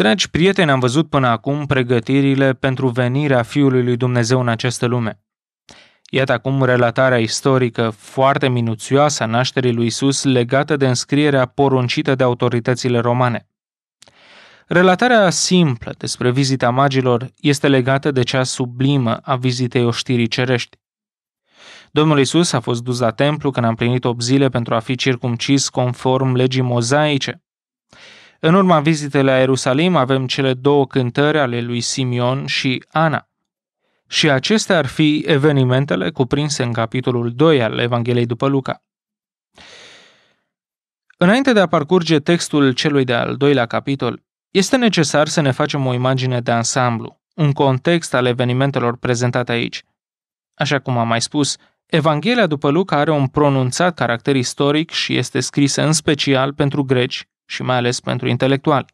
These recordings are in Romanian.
Dragi prieteni, am văzut până acum pregătirile pentru venirea Fiului lui Dumnezeu în această lume. Iată acum relatarea istorică foarte minuțioasă a nașterii lui Isus legată de înscrierea poruncită de autoritățile romane. Relatarea simplă despre vizita magilor este legată de cea sublimă a vizitei oștirii cerești. Domnul Isus a fost dus la templu când a împlinit 8 zile pentru a fi circumcis conform legii mozaice. În urma vizitei la Ierusalim avem cele două cântări ale lui Simion și Ana. Și acestea ar fi evenimentele cuprinse în capitolul 2 al Evangheliei după Luca. Înainte de a parcurge textul celui de-al doilea capitol, este necesar să ne facem o imagine de ansamblu, un context al evenimentelor prezentate aici. Așa cum am mai spus, Evanghelia după Luca are un pronunțat caracter istoric și este scrisă în special pentru greci, și mai ales pentru intelectual.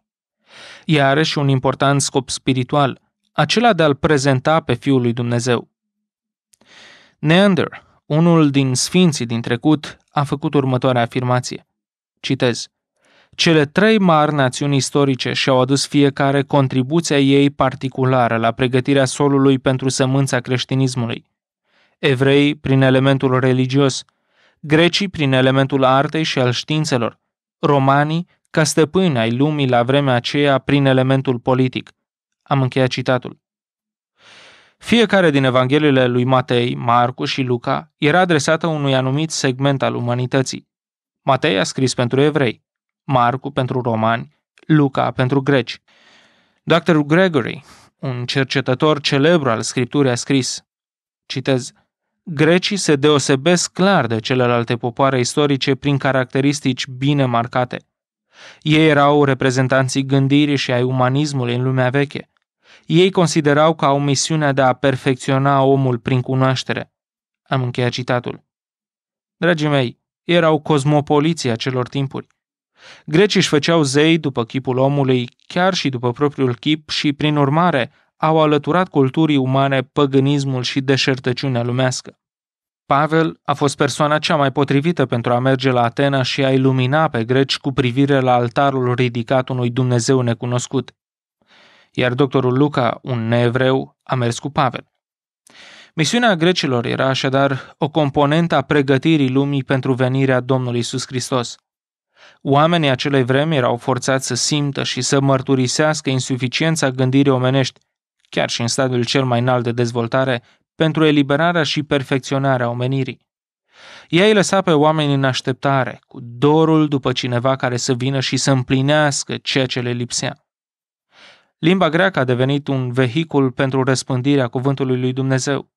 Ea are și un important scop spiritual, acela de a-L prezenta pe Fiul lui Dumnezeu. Neander, unul din sfinții din trecut, a făcut următoarea afirmație. Citez. Cele trei mari națiuni istorice și-au adus fiecare contribuția ei particulară la pregătirea solului pentru sămânța creștinismului. Evrei prin elementul religios, grecii prin elementul artei și al științelor, romanii ca stăpân ai lumii la vremea aceea prin elementul politic. Am încheiat citatul. Fiecare din Evangheliile lui Matei, Marcu și Luca era adresată unui anumit segment al umanității. Matei a scris pentru evrei, Marcu pentru romani, Luca pentru greci. Dr. Gregory, un cercetător celebru al scripturii, a scris, citez, Grecii se deosebesc clar de celelalte popoare istorice prin caracteristici bine marcate – ei erau reprezentanții gândirii și ai umanismului în lumea veche. Ei considerau că au misiunea de a perfecționa omul prin cunoaștere. Am încheiat citatul. Dragii mei, erau cosmopoliții acelor timpuri. Grecii își făceau zei după chipul omului, chiar și după propriul chip și, prin urmare, au alăturat culturii umane păgânismul și deșertăciunea lumească. Pavel a fost persoana cea mai potrivită pentru a merge la Atena și a ilumina pe greci cu privire la altarul ridicat unui Dumnezeu necunoscut. Iar doctorul Luca, un nevreu, a mers cu Pavel. Misiunea grecilor era așadar o componentă a pregătirii lumii pentru venirea Domnului Isus Hristos. Oamenii acelei vremi erau forțați să simtă și să mărturisească insuficiența gândirii omenești, chiar și în stadiul cel mai înalt de dezvoltare, pentru eliberarea și perfecționarea omenirii. Ea îi lăsa pe oameni în așteptare, cu dorul după cineva care să vină și să împlinească ceea ce le lipsea. Limba greacă a devenit un vehicul pentru răspândirea cuvântului lui Dumnezeu.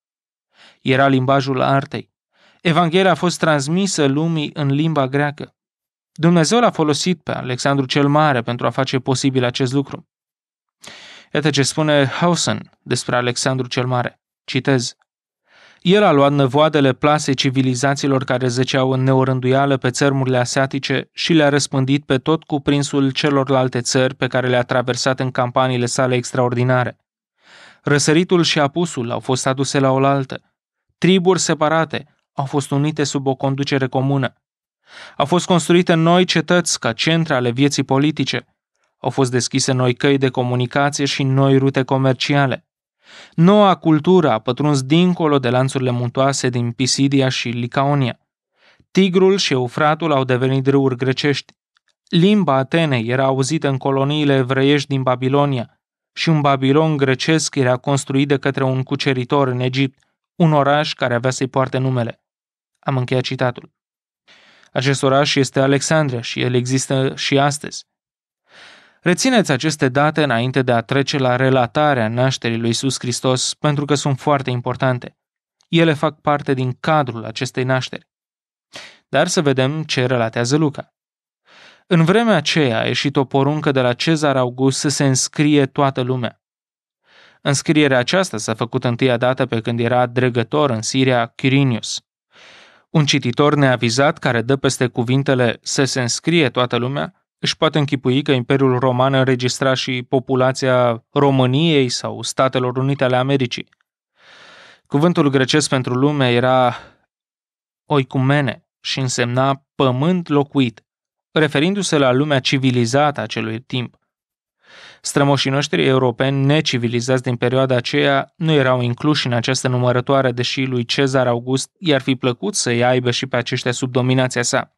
Era limbajul artei. Evanghelia a fost transmisă lumii în limba greacă. Dumnezeu l-a folosit pe Alexandru cel Mare pentru a face posibil acest lucru. Iată ce spune Hausen despre Alexandru cel Mare. Citez. El a luat nevoadele plase civilizațiilor care zăceau în neorânduială pe țărmurile asiatice și le-a răspândit pe tot cuprinsul celorlalte țări pe care le-a traversat în campaniile sale extraordinare. Răsăritul și apusul au fost aduse la oaltă. Triburi separate au fost unite sub o conducere comună. Au fost construite noi cetăți ca centre ale vieții politice. Au fost deschise noi căi de comunicație și noi rute comerciale. Noua cultură a pătruns dincolo de lanțurile muntoase din Pisidia și Licaonia. Tigrul și Eufratul au devenit râuri grecești. Limba Atenei era auzită în coloniile evreiești din Babilonia și un Babilon grecesc era construit de către un cuceritor în Egipt, un oraș care avea să-i poarte numele. Am încheiat citatul. Acest oraș este Alexandria și el există și astăzi. Rețineți aceste date înainte de a trece la relatarea nașterii lui Isus Hristos, pentru că sunt foarte importante. Ele fac parte din cadrul acestei nașteri. Dar să vedem ce relatează Luca. În vremea aceea a ieșit o poruncă de la Cezar August să se înscrie toată lumea. Înscrierea aceasta s-a făcut întâia dată pe când era dregător în Siria Quirinius. Un cititor neavizat care dă peste cuvintele să se înscrie toată lumea își poate închipui că Imperiul Roman înregistra și populația României sau Statelor Unite ale Americii. Cuvântul grecesc pentru lume era oicumene și însemna pământ locuit, referindu-se la lumea civilizată a acelui timp. Strămoșii noștri europeni necivilizați din perioada aceea nu erau incluși în această numărătoare, deși lui Cezar August i-ar fi plăcut să-i aibă și pe aceștia sub dominația sa.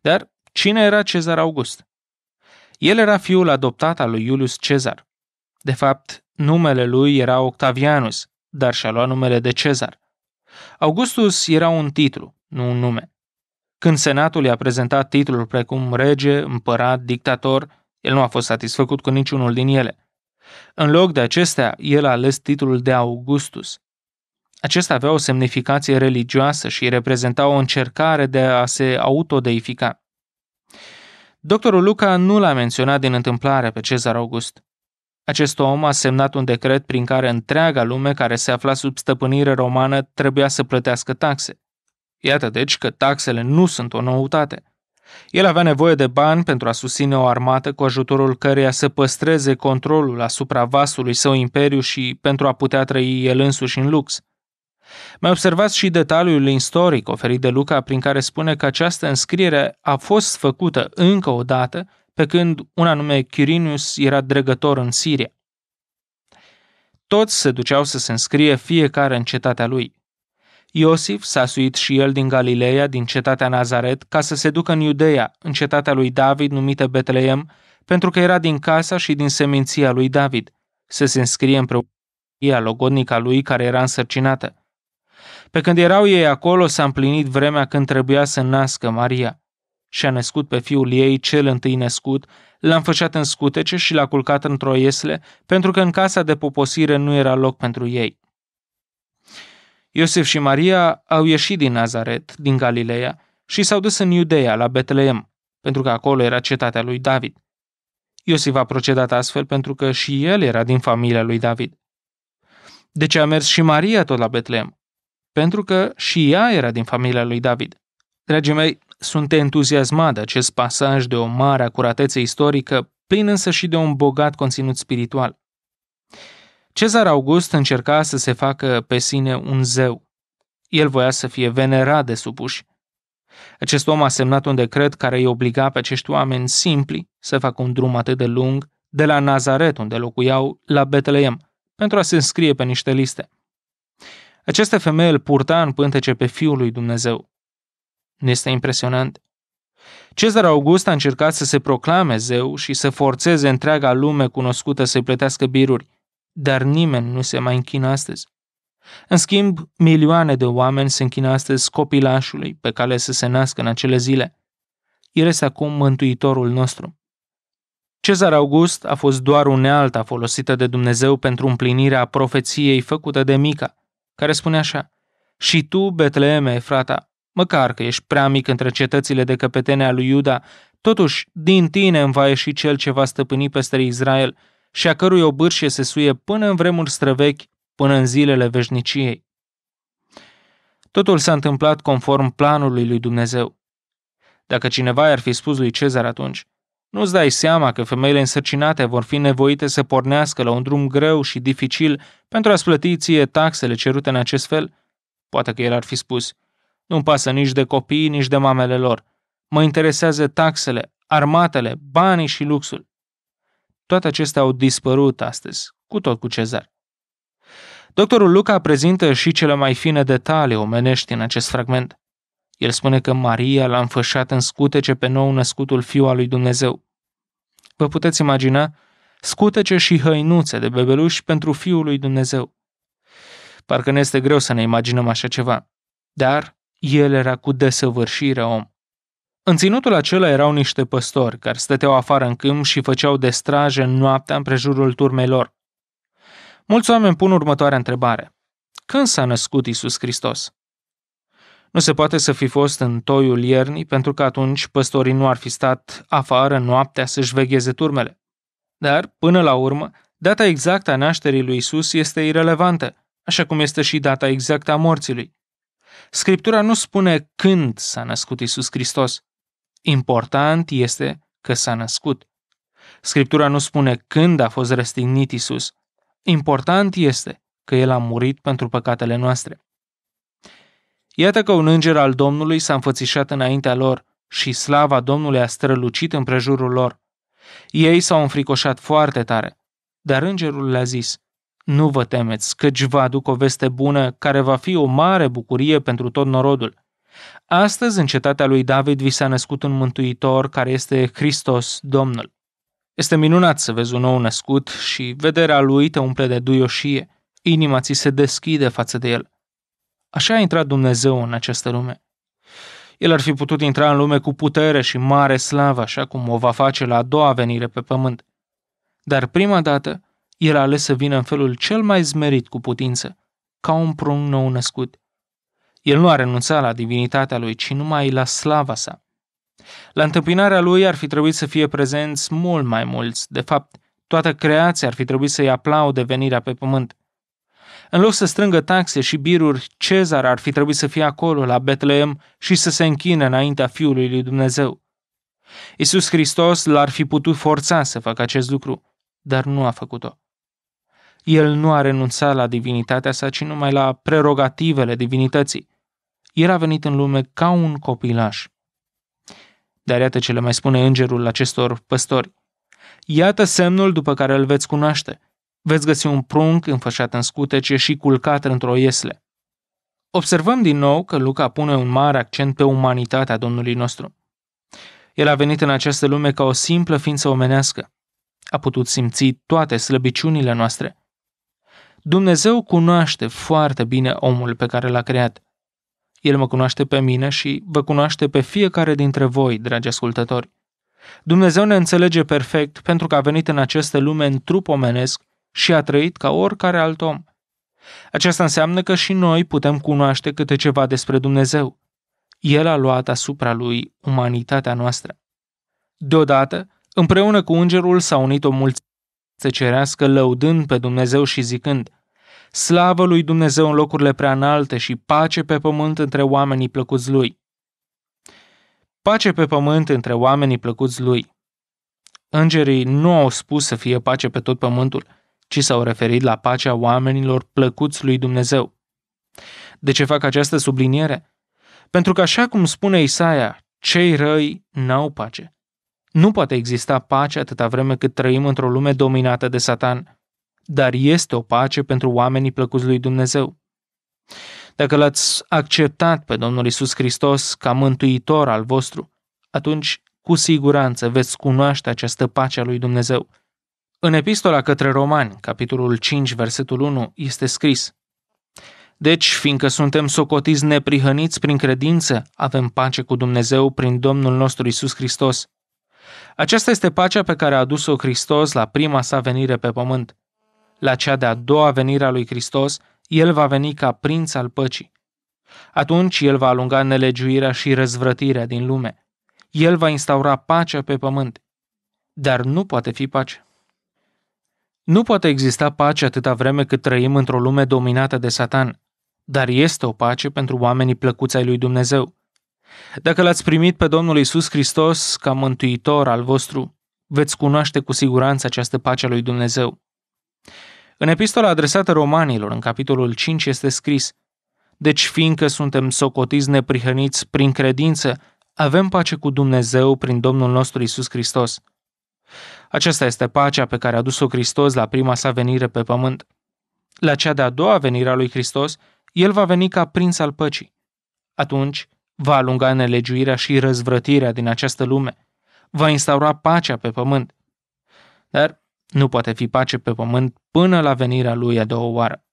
Dar Cine era Cezar August? El era fiul adoptat al lui Iulius Cezar. De fapt, numele lui era Octavianus, dar și-a luat numele de Cezar. Augustus era un titlu, nu un nume. Când senatul i-a prezentat titlul precum rege, împărat, dictator, el nu a fost satisfăcut cu niciunul din ele. În loc de acestea, el a ales titlul de Augustus. Acesta avea o semnificație religioasă și reprezenta o încercare de a se autodeifica. Doctorul Luca nu l-a menționat din întâmplare pe Cezar August. Acest om a semnat un decret prin care întreaga lume care se afla sub stăpânire romană trebuia să plătească taxe. Iată deci că taxele nu sunt o noutate. El avea nevoie de bani pentru a susține o armată cu ajutorul căreia să păstreze controlul asupra vasului său imperiu și pentru a putea trăi el însuși în lux. Mai observați și detaliul istoric oferit de Luca prin care spune că această înscriere a fost făcută încă o dată pe când un anume Chirinius era dregător în Siria. Toți se duceau să se înscrie fiecare în cetatea lui. Iosif s-a suit și el din Galileea, din cetatea Nazaret, ca să se ducă în Iudeea, în cetatea lui David numită Betleem, pentru că era din casa și din seminția lui David, să se înscrie împreună logodnica lui care era însărcinată – pe când erau ei acolo, s-a împlinit vremea când trebuia să nască Maria. Și-a născut pe fiul ei, cel întâi născut, l-a înfășat în scutece și l-a culcat într-o iesle, pentru că în casa de poposire nu era loc pentru ei. Iosef și Maria au ieșit din Nazaret, din Galileea, și s-au dus în Iudeea, la Betleem, pentru că acolo era cetatea lui David. Iosif a procedat astfel pentru că și el era din familia lui David. De Deci a mers și Maria tot la Betleem, pentru că și ea era din familia lui David. Dragii mei, sunt entuziasmat de acest pasaj de o mare acuratețe istorică, plin însă și de un bogat conținut spiritual. Cezar August încerca să se facă pe sine un zeu. El voia să fie venerat de supuși. Acest om a semnat un decret care îi obliga pe acești oameni simpli să facă un drum atât de lung de la Nazaret, unde locuiau, la Betleem, pentru a se înscrie pe niște liste – această femeie îl purta în pântece pe Fiul lui Dumnezeu. Nu este impresionant? Cezar August a încercat să se proclame zeu și să forțeze întreaga lume cunoscută să-i plătească biruri, dar nimeni nu se mai închină astăzi. În schimb, milioane de oameni se închină astăzi copilașului pe care să se nască în acele zile. El este acum mântuitorul nostru. Cezar August a fost doar unealta folosită de Dumnezeu pentru împlinirea profeției făcută de Mica – care spune așa Și tu, Betleeme, frata, măcar că ești prea mic între cetățile de a lui Iuda, totuși din tine îmi va ieși cel ce va stăpâni peste Israel și a cărui obârșie se suie până în vremuri străvechi, până în zilele veșniciei. Totul s-a întâmplat conform planului lui Dumnezeu. Dacă cineva i-ar fi spus lui Cezar atunci, nu-ți dai seama că femeile însărcinate vor fi nevoite să pornească la un drum greu și dificil pentru a-ți plăti ție taxele cerute în acest fel? Poate că el ar fi spus, nu-mi pasă nici de copii, nici de mamele lor. Mă interesează taxele, armatele, banii și luxul. Toate acestea au dispărut astăzi, cu tot cu cezar. Doctorul Luca prezintă și cele mai fine detalii omenești în acest fragment. El spune că Maria l-a înfășat în scutece pe nou născutul fiu al lui Dumnezeu. Vă puteți imagina? Scutece și hăinuțe de bebeluși pentru fiul lui Dumnezeu. Parcă ne este greu să ne imaginăm așa ceva. Dar el era cu desăvârșire om. În ținutul acela erau niște păstori care stăteau afară în câmp și făceau destraje în noaptea împrejurul turmei lor. Mulți oameni pun următoarea întrebare. Când s-a născut Isus Hristos? Nu se poate să fi fost în toiul iernii, pentru că atunci păstorii nu ar fi stat afară noaptea să-și vegheze turmele. Dar, până la urmă, data exactă a nașterii lui Isus este irelevantă, așa cum este și data exactă a morții lui. Scriptura nu spune când s-a născut Isus Hristos. Important este că s-a născut. Scriptura nu spune când a fost răstignit Isus. Important este că El a murit pentru păcatele noastre. Iată că un înger al Domnului s-a înfățișat înaintea lor și slava Domnului a strălucit prejurul lor. Ei s-au înfricoșat foarte tare, dar îngerul le-a zis, Nu vă temeți, căci vă aduc o veste bună care va fi o mare bucurie pentru tot norodul. Astăzi, în cetatea lui David, vi s-a născut un mântuitor care este Hristos, Domnul. Este minunat să vezi un nou născut și vederea lui te umple de duioșie. Inima ți se deschide față de el. Așa a intrat Dumnezeu în această lume. El ar fi putut intra în lume cu putere și mare slavă, așa cum o va face la a doua venire pe pământ. Dar prima dată, el a ales să vină în felul cel mai zmerit cu putință, ca un prunc nou născut. El nu a renunțat la divinitatea lui, ci numai la slava sa. La întâmpinarea lui ar fi trebuit să fie prezenți mult mai mulți, de fapt, toată creația ar fi trebuit să-i aplaude venirea pe pământ. În loc să strângă taxe și biruri, Cezar ar fi trebuit să fie acolo, la Betleem, și să se închine înaintea Fiului lui Dumnezeu. Isus Hristos l-ar fi putut forța să facă acest lucru, dar nu a făcut-o. El nu a renunțat la divinitatea sa, ci numai la prerogativele divinității. El a venit în lume ca un copilaș. Dar iată ce le mai spune îngerul acestor păstori. Iată semnul după care îl veți cunoaște – Veți găsi un prunc înfășat în scutece și culcat într-o iesle. Observăm din nou că Luca pune un mare accent pe umanitatea Domnului nostru. El a venit în această lume ca o simplă ființă omenească. A putut simți toate slăbiciunile noastre. Dumnezeu cunoaște foarte bine omul pe care l-a creat. El mă cunoaște pe mine și vă cunoaște pe fiecare dintre voi, dragi ascultători. Dumnezeu ne înțelege perfect pentru că a venit în această lume în trup omenesc și a trăit ca oricare alt om. Aceasta înseamnă că și noi putem cunoaște câte ceva despre Dumnezeu. El a luat asupra lui umanitatea noastră. Deodată, împreună cu îngerul s-a unit o mulțime cerească lăudând pe Dumnezeu și zicând – slavă lui Dumnezeu în locurile prea înalte și pace pe pământ între oamenii plăcuți lui. Pace pe pământ între oamenii plăcuți lui. Îngerii nu au spus să fie pace pe tot pământul, ci s-au referit la pacea oamenilor plăcuți lui Dumnezeu. De ce fac această subliniere? Pentru că așa cum spune Isaia, cei răi n-au pace. Nu poate exista pace atâta vreme cât trăim într-o lume dominată de Satan, dar este o pace pentru oamenii plăcuți lui Dumnezeu. Dacă l-ați acceptat pe Domnul Isus Hristos ca mântuitor al vostru, atunci cu siguranță veți cunoaște această pace a lui Dumnezeu – în epistola către Romani, capitolul 5, versetul 1, este scris Deci, fiindcă suntem socotiți neprihăniți prin credință, avem pace cu Dumnezeu prin Domnul nostru Isus Hristos. Aceasta este pacea pe care a adus-o Hristos la prima sa venire pe pământ. La cea de-a doua venire a lui Hristos, el va veni ca prinț al păcii. Atunci el va alunga nelegiuirea și răzvrătirea din lume. El va instaura pacea pe pământ. Dar nu poate fi pace. Nu poate exista pace atâta vreme cât trăim într-o lume dominată de Satan, dar este o pace pentru oamenii plăcuți ai lui Dumnezeu. Dacă l-ați primit pe Domnul Isus Hristos ca mântuitor al vostru, veți cunoaște cu siguranță această pace a lui Dumnezeu. În epistola adresată romanilor, în capitolul 5, este scris Deci, fiindcă suntem socotiți neprihăniți prin credință, avem pace cu Dumnezeu prin Domnul nostru Isus Hristos. Aceasta este pacea pe care a dus-o Hristos la prima sa venire pe pământ. La cea de-a doua venire a lui Hristos, el va veni ca prinț al păcii. Atunci va alunga nelegiuirea și răzvrătirea din această lume. Va instaura pacea pe pământ. Dar nu poate fi pace pe pământ până la venirea lui a doua oară.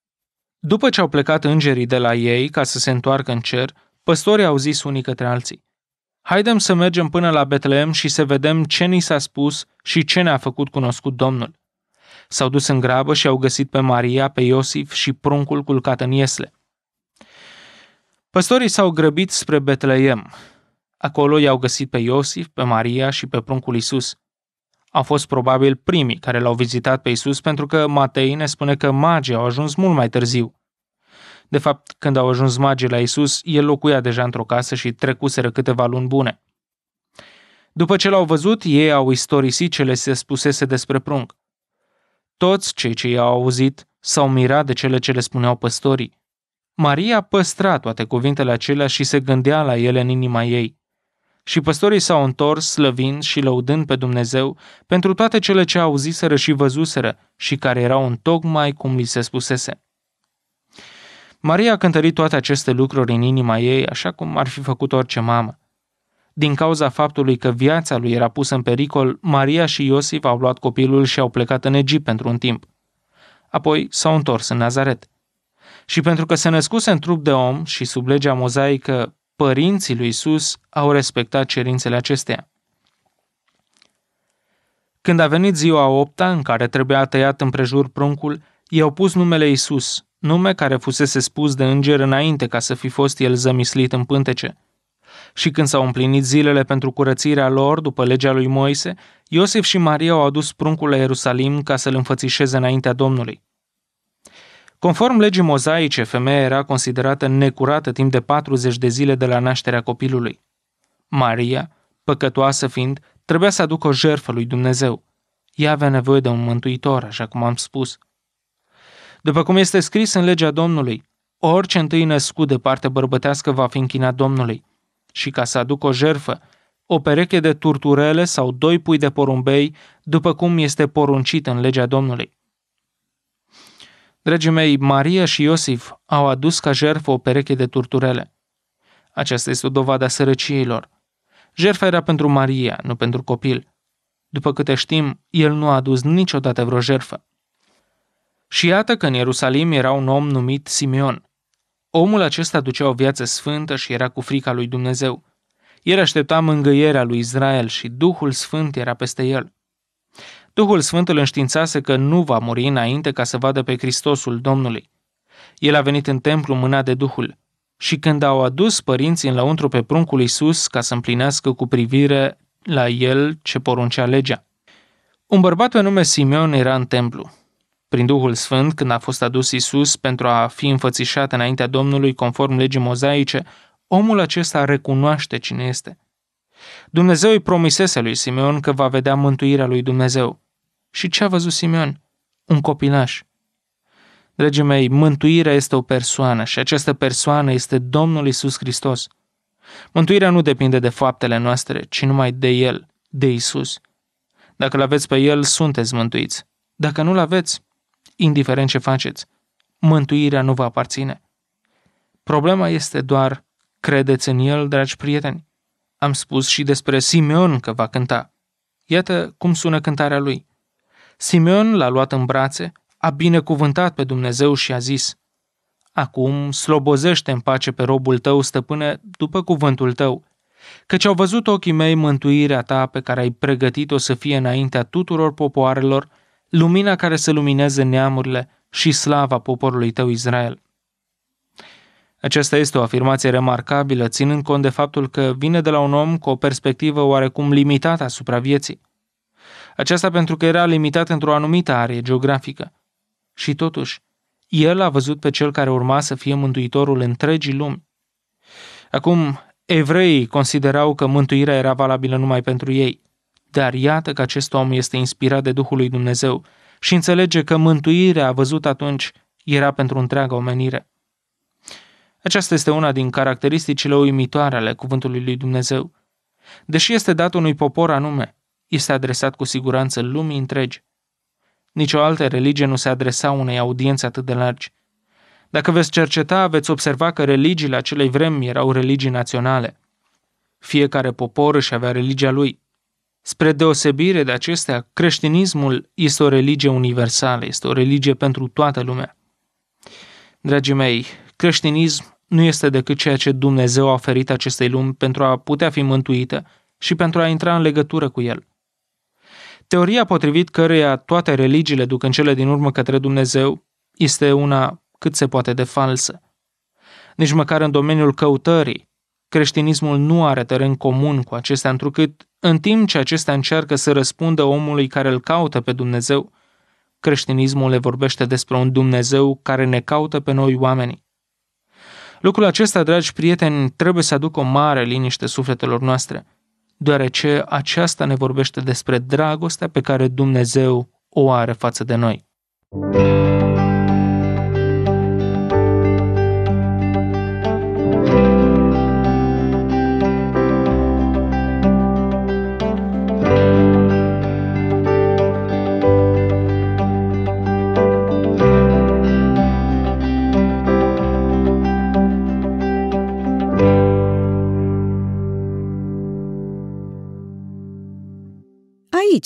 După ce au plecat îngerii de la ei ca să se întoarcă în cer, păstorii au zis unii către alții, Haidem să mergem până la Betleem și să vedem ce ni s-a spus și ce ne-a făcut cunoscut Domnul. S-au dus în grabă și au găsit pe Maria, pe Iosif și pruncul culcat în iesle. Păstorii s-au grăbit spre Betleem. Acolo i-au găsit pe Iosif, pe Maria și pe pruncul Isus. Au fost probabil primii care l-au vizitat pe Isus pentru că Matei ne spune că magii au ajuns mult mai târziu. De fapt, când au ajuns magii la Isus, el locuia deja într-o casă și trecuseră câteva luni bune. După ce l-au văzut, ei au istorisit ce le se spusese despre prunc. Toți cei ce i-au auzit s-au mirat de cele ce le spuneau păstorii. Maria păstra toate cuvintele acelea și se gândea la ele în inima ei. Și păstorii s-au întors slăvind și lăudând pe Dumnezeu pentru toate cele ce auziseră și văzuseră și care erau în tocmai cum li se spusese. Maria a cântărit toate aceste lucruri în inima ei, așa cum ar fi făcut orice mamă. Din cauza faptului că viața lui era pusă în pericol, Maria și Iosif au luat copilul și au plecat în Egipt pentru un timp. Apoi s-au întors în Nazaret. Și pentru că se născuse în trup de om și sub legea mozaică, părinții lui Isus au respectat cerințele acestea. Când a venit ziua a opta, în care trebuia tăiat împrejur pruncul, i-au pus numele Isus, nume care fusese spus de înger înainte ca să fi fost el zămislit în pântece. Și când s-au împlinit zilele pentru curățirea lor după legea lui Moise, Iosif și Maria au adus pruncul la Ierusalim ca să-l înfățișeze înaintea Domnului. Conform legii mozaice, femeia era considerată necurată timp de 40 de zile de la nașterea copilului. Maria, păcătoasă fiind, trebuia să aducă o jertfă lui Dumnezeu. Ea avea nevoie de un mântuitor, așa cum am spus – după cum este scris în legea Domnului, orice întâi născut de parte bărbătească va fi închinat Domnului. Și ca să aduc o jerfă, o pereche de turturele sau doi pui de porumbei, după cum este poruncit în legea Domnului. Dragii mei, Maria și Iosif au adus ca jerfă o pereche de turturele. Aceasta este o dovadă a sărăciilor. Jerfa era pentru Maria, nu pentru copil. După câte știm, el nu a adus niciodată vreo jerfă. Și iată că în Ierusalim era un om numit Simeon. Omul acesta ducea o viață sfântă și era cu frica lui Dumnezeu. El aștepta mângâierea lui Israel și Duhul Sfânt era peste el. Duhul Sfânt îl înștiințase că nu va muri înainte ca să vadă pe Hristosul Domnului. El a venit în templu mâna de Duhul și când au adus părinții lăuntru pe pruncul Iisus ca să împlinească cu privire la el ce poruncea legea. Un bărbat pe nume Simeon era în templu prin Duhul Sfânt, când a fost adus Isus pentru a fi înfățișat înaintea Domnului conform legii mozaice, omul acesta recunoaște cine este. Dumnezeu îi promisese lui Simeon că va vedea mântuirea lui Dumnezeu. Și ce a văzut Simeon? Un copilaș. Dragii mei, mântuirea este o persoană și această persoană este Domnul Isus Hristos. Mântuirea nu depinde de faptele noastre, ci numai de El, de Isus. Dacă l aveți pe El, sunteți mântuiți. Dacă nu-l aveți, indiferent ce faceți. Mântuirea nu vă aparține. Problema este doar, credeți în el, dragi prieteni. Am spus și despre Simeon că va cânta. Iată cum sună cântarea lui. Simeon l-a luat în brațe, a binecuvântat pe Dumnezeu și a zis, Acum slobozește în pace pe robul tău, stăpâne, după cuvântul tău, căci au văzut ochii mei mântuirea ta pe care ai pregătit-o să fie înaintea tuturor popoarelor, lumina care să lumineze neamurile și slava poporului tău Israel. Aceasta este o afirmație remarcabilă, ținând cont de faptul că vine de la un om cu o perspectivă oarecum limitată asupra vieții. Aceasta pentru că era limitat într-o anumită arie geografică. Și totuși, el a văzut pe cel care urma să fie mântuitorul întregii lumi. Acum, evreii considerau că mântuirea era valabilă numai pentru ei – dar iată că acest om este inspirat de Duhul lui Dumnezeu și înțelege că mântuirea văzută atunci era pentru întreaga omenire. Aceasta este una din caracteristicile uimitoare ale cuvântului lui Dumnezeu. Deși este dat unui popor anume, este adresat cu siguranță lumii întregi. Nici o altă religie nu se adresa unei audiențe atât de largi. Dacă veți cerceta, veți observa că religiile acelei vremi erau religii naționale. Fiecare popor își avea religia lui. Spre deosebire de acestea, creștinismul este o religie universală, este o religie pentru toată lumea. Dragii mei, creștinism nu este decât ceea ce Dumnezeu a oferit acestei lumi pentru a putea fi mântuită și pentru a intra în legătură cu El. Teoria potrivit căreia toate religiile duc în cele din urmă către Dumnezeu este una cât se poate de falsă. Nici măcar în domeniul căutării, Creștinismul nu are teren comun cu acestea, întrucât, în timp ce acestea încearcă să răspundă omului care îl caută pe Dumnezeu, creștinismul le vorbește despre un Dumnezeu care ne caută pe noi oamenii. Lucrul acesta, dragi prieteni, trebuie să aducă o mare liniște sufletelor noastre, deoarece aceasta ne vorbește despre dragostea pe care Dumnezeu o are față de noi. Thank you